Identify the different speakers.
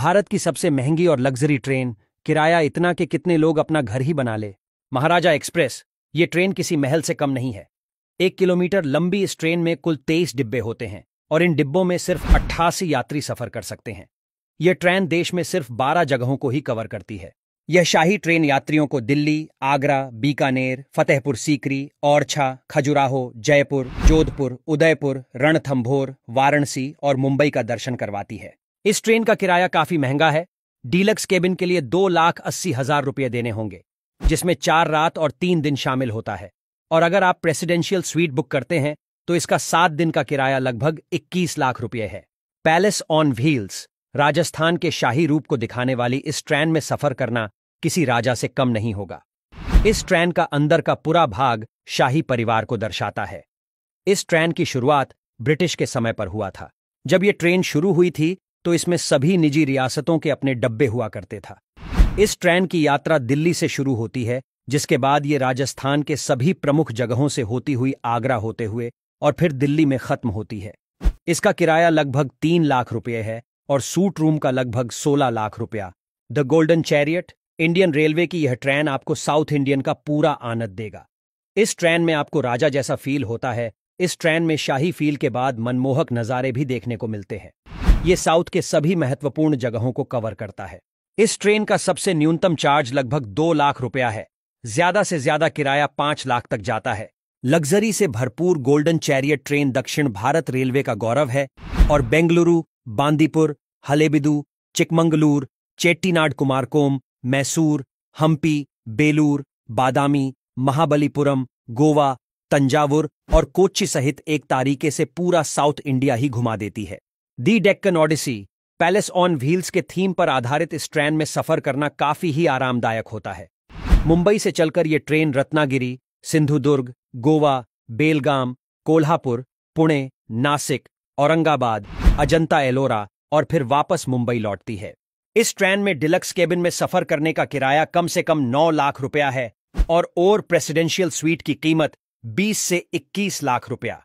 Speaker 1: भारत की सबसे महंगी और लग्जरी ट्रेन किराया इतना कि कितने लोग अपना घर ही बना ले महाराजा एक्सप्रेस ये ट्रेन किसी महल से कम नहीं है एक किलोमीटर लंबी इस ट्रेन में कुल तेईस डिब्बे होते हैं और इन डिब्बों में सिर्फ अट्ठासी यात्री सफर कर सकते हैं यह ट्रेन देश में सिर्फ बारह जगहों को ही कवर करती है यह शाही ट्रेन यात्रियों को दिल्ली आगरा बीकानेर फतेहपुर सीकरी औरछा खजुराहो जयपुर जोधपुर उदयपुर रणथंभौर वाराणसी और मुंबई का दर्शन करवाती है इस ट्रेन का किराया काफी महंगा है डीलक्स केबिन के लिए दो लाख अस्सी हजार रुपये देने होंगे जिसमें चार रात और तीन दिन शामिल होता है और अगर आप प्रेसिडेंशियल स्वीट बुक करते हैं तो इसका सात दिन का किराया लगभग इक्कीस लाख रुपये है पैलेस ऑन व्हील्स राजस्थान के शाही रूप को दिखाने वाली इस ट्रेन में सफर करना किसी राजा से कम नहीं होगा इस ट्रेन का अंदर का पूरा भाग शाही परिवार को दर्शाता है इस ट्रेन की शुरुआत ब्रिटिश के समय पर हुआ था जब ये ट्रेन शुरू हुई थी तो इसमें सभी निजी रियासतों के अपने डब्बे हुआ करते था इस ट्रेन की यात्रा दिल्ली से शुरू होती है जिसके बाद ये राजस्थान के सभी प्रमुख जगहों से होती हुई आगरा होते हुए और फिर दिल्ली में खत्म होती है इसका किराया लगभग तीन लाख रुपये है और सूट रूम का लगभग सोलह लाख रुपया the Golden Chariot Indian railway की यह ट्रेन आपको साउथ इंडियन का पूरा आनंद देगा इस ट्रेन में आपको राजा जैसा फील होता है इस ट्रेन में शाही फील के बाद मनमोहक नज़ारे भी देखने को मिलते हैं ये साउथ के सभी महत्वपूर्ण जगहों को कवर करता है इस ट्रेन का सबसे न्यूनतम चार्ज लगभग दो लाख रुपया है ज्यादा से ज्यादा किराया पांच लाख तक जाता है लग्जरी से भरपूर गोल्डन चैरियट ट्रेन दक्षिण भारत रेलवे का गौरव है और बेंगलुरु बांदीपुर हलेबिदू चिकमंगलूर चेट्टीनाड कुमारकोम मैसूर हम्पी बेलूर बादामी महाबलीपुरम गोवा तंजावुर और कोच्चि सहित एक तारीके से पूरा साउथ इंडिया ही घुमा देती है the Deccan Odyssey Palace on Wheels के थीम पर आधारित इस ट्रेन में सफर करना काफी ही आरामदायक होता है मुंबई से चलकर ये ट्रेन रत्नागिरी सिंधुदुर्ग गोवा बेलगाम कोल्हापुर पुणे नासिक औरंगाबाद अजंता एलोरा और फिर वापस मुंबई लौटती है इस ट्रेन में डिलक्स केबिन में सफर करने का किराया कम से कम 9 लाख रुपया है और ओर प्रेसिडेंशियल स्वीट की कीमत 20 से 21 लाख रुपया